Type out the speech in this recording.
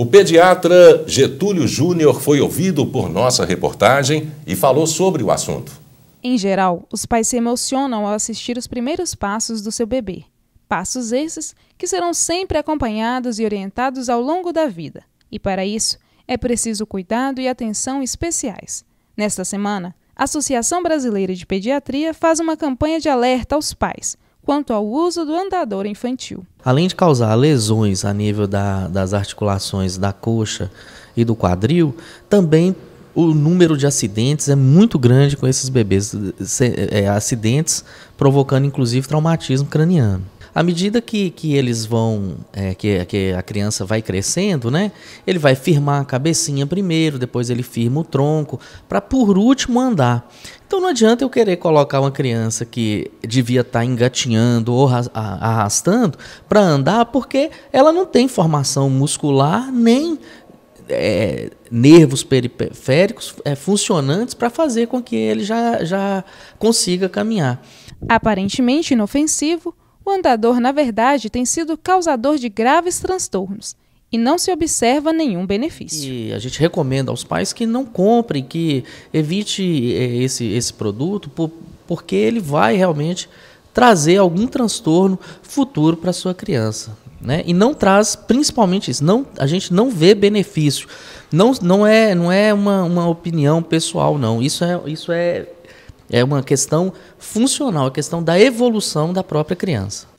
O pediatra Getúlio Júnior foi ouvido por nossa reportagem e falou sobre o assunto. Em geral, os pais se emocionam ao assistir os primeiros passos do seu bebê. Passos esses que serão sempre acompanhados e orientados ao longo da vida. E para isso, é preciso cuidado e atenção especiais. Nesta semana, a Associação Brasileira de Pediatria faz uma campanha de alerta aos pais quanto ao uso do andador infantil além de causar lesões a nível da, das articulações da coxa e do quadril, também o número de acidentes é muito grande com esses bebês, é, acidentes provocando inclusive traumatismo craniano. À medida que, que eles vão, é, que, que a criança vai crescendo, né? Ele vai firmar a cabecinha primeiro, depois ele firma o tronco, para por último andar. Então não adianta eu querer colocar uma criança que devia estar tá engatinhando ou arrastando para andar, porque ela não tem formação muscular nem é, nervos periféricos é, funcionantes para fazer com que ele já, já consiga caminhar. Aparentemente inofensivo, o andador, na verdade, tem sido causador de graves transtornos e não se observa nenhum benefício. E a gente recomenda aos pais que não comprem, que evite eh, esse, esse produto, por, porque ele vai realmente trazer algum transtorno futuro para sua criança. Né? E não traz principalmente isso, não, a gente não vê benefício. Não, não é, não é uma, uma opinião pessoal, não. Isso é, isso é, é uma questão funcional, a questão da evolução da própria criança.